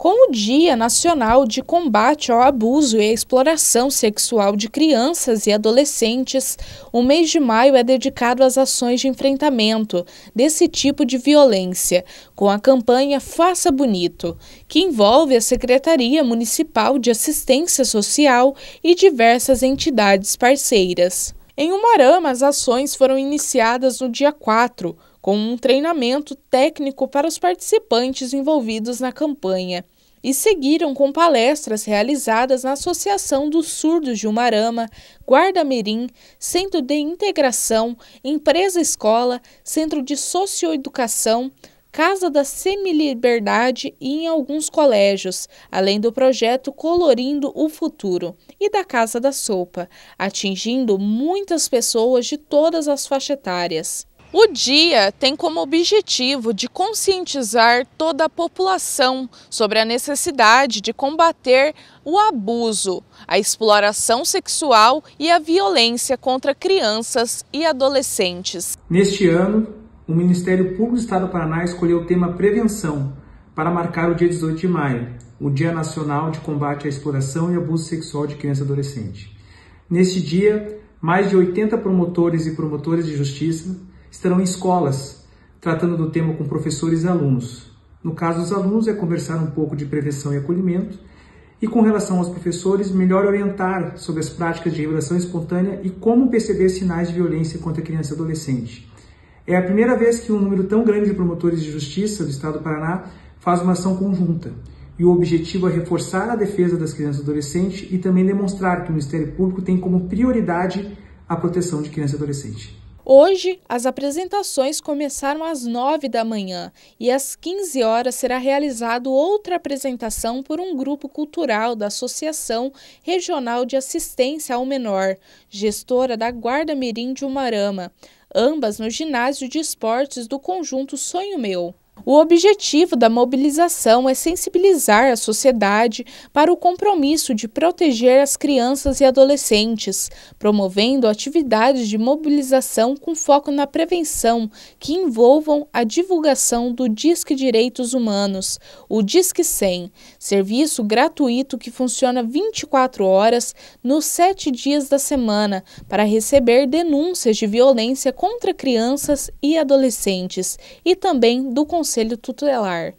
com o Dia Nacional de Combate ao Abuso e à Exploração Sexual de Crianças e Adolescentes, o mês de maio é dedicado às ações de enfrentamento desse tipo de violência, com a campanha Faça Bonito, que envolve a Secretaria Municipal de Assistência Social e diversas entidades parceiras. Em Umarama, as ações foram iniciadas no dia 4, com um treinamento técnico para os participantes envolvidos na campanha e seguiram com palestras realizadas na Associação dos Surdos de Umarama, Guarda Mirim, Centro de Integração, Empresa Escola, Centro de Socioeducação, Casa da Semiliberdade e em alguns colégios, além do projeto Colorindo o Futuro e da Casa da Sopa, atingindo muitas pessoas de todas as faixas etárias. O dia tem como objetivo de conscientizar toda a população sobre a necessidade de combater o abuso, a exploração sexual e a violência contra crianças e adolescentes. Neste ano, o Ministério Público do Estado do Paraná escolheu o tema prevenção para marcar o dia 18 de maio, o Dia Nacional de Combate à Exploração e Abuso Sexual de Criança e Adolescente. Neste dia, mais de 80 promotores e promotoras de justiça estarão em escolas, tratando do tema com professores e alunos. No caso dos alunos, é conversar um pouco de prevenção e acolhimento, e com relação aos professores, melhor orientar sobre as práticas de revelação espontânea e como perceber sinais de violência contra criança e adolescente. É a primeira vez que um número tão grande de promotores de justiça do Estado do Paraná faz uma ação conjunta, e o objetivo é reforçar a defesa das crianças e adolescentes e também demonstrar que o Ministério Público tem como prioridade a proteção de criança e adolescente. Hoje, as apresentações começaram às 9 da manhã e às 15 horas será realizada outra apresentação por um grupo cultural da Associação Regional de Assistência ao Menor, gestora da Guarda Mirim de Umarama, ambas no ginásio de esportes do conjunto Sonho Meu. O objetivo da mobilização é sensibilizar a sociedade para o compromisso de proteger as crianças e adolescentes, promovendo atividades de mobilização com foco na prevenção que envolvam a divulgação do Disque Direitos Humanos, o Disque 100, serviço gratuito que funciona 24 horas nos sete dias da semana para receber denúncias de violência contra crianças e adolescentes e também do Conselho conselho tutelar